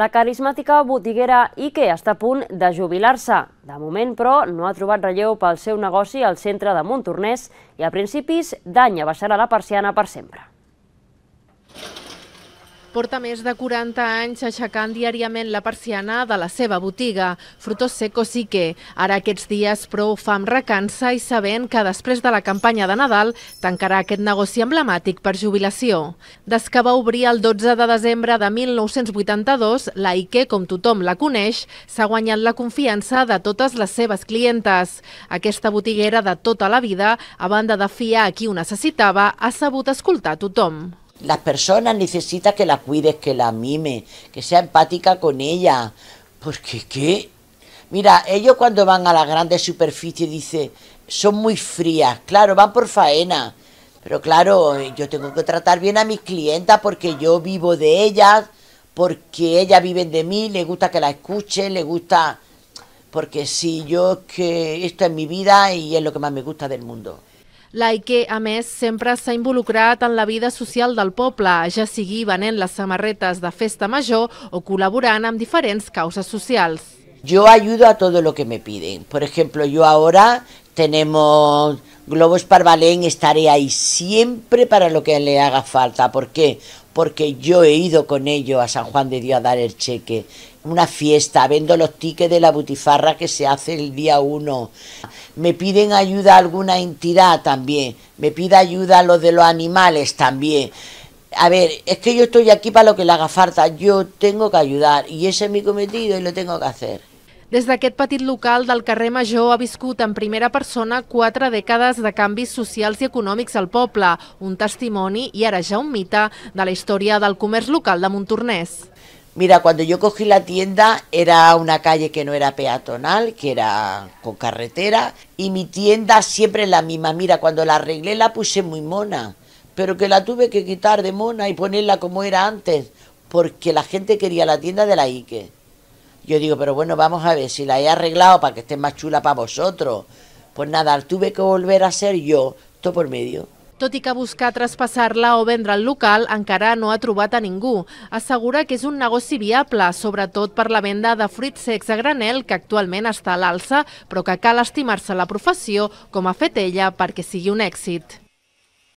La carismàtica botiguera Ike està a punt de jubilar-se. De moment, però, no ha trobat relleu pel seu negoci al centre de Montornès i a principis d'any abaixarà la persiana per sempre porta més de 40 anys aixecant diàriament la persiana de la seva botiga, Frutos Secos i que ara aquests dies prou fa amb recança i sabent que després de la campanya de Nadal tancarà aquest negoci emblemàtic per jubilació. Des que va obrir el 12 de desembre de 1982, la Ike, com tothom la coneix, s'ha guanyat la confiança de totes les seves clientes. Aquesta botiguera de tota la vida, a banda de fiar a qui ho necessitava, ha sabut escoltar tothom. Las personas necesitan que las cuides, que las mime, que sea empática con ellas. Porque qué. Mira, ellos cuando van a las grandes superficies dicen, son muy frías, claro, van por faena. Pero claro, eh, yo tengo que tratar bien a mis clientas porque yo vivo de ellas, porque ellas viven de mí, les gusta que la escuchen, le gusta... Porque si yo que esto es mi vida y es lo que más me gusta del mundo. L'Aike, a més, sempre s'ha involucrat en la vida social del poble, ja sigui venent les samarretes de festa major o col·laborant amb diferents causes socials. Yo ayudo a todo lo que me piden. Por ejemplo, yo ahora tenemos Globos Parvalén, estaré ahí siempre para lo que le haga falta. ¿Por qué? Porque yo he ido con ellos a San Juan de Dios a dar el cheque. Una fiesta, vendo los tickets de la butifarra que se hace el día 1. Me piden ayuda alguna entidad también. Me pide ayuda a los de los animales también. A ver, es que yo estoy aquí para lo que le haga falta. Yo tengo que ayudar y ese es mi cometido y lo tengo que hacer que d'aquest petit local del carrer Major ha viscut en primera persona cuatro décadas de cambios sociales y económicos al popla, un testimoni y ara ya un mita de la història del comerç local de Montornès. Mira, cuando yo cogí la tienda era una calle que no era peatonal, que era con carretera, y mi tienda siempre la misma. Mira, cuando la arreglé la puse muy mona, pero que la tuve que quitar de mona y ponerla como era antes, porque la gente quería la tienda de la Ike. Yo digo, pero bueno, vamos a ver, si la he arreglado para que esté más chula para vosotros. Pues nada, tuve que volver a ser jo, tot per medio. Tot i que buscar traspassar-la o vendre el local encara no ha trobat a ningú. Assegura que és un negoci viable, sobretot per la venda de fruits secs a granel, que actualment està a l'alça, però que cal estimar-se la professió, com ha fet ella, perquè sigui un èxit.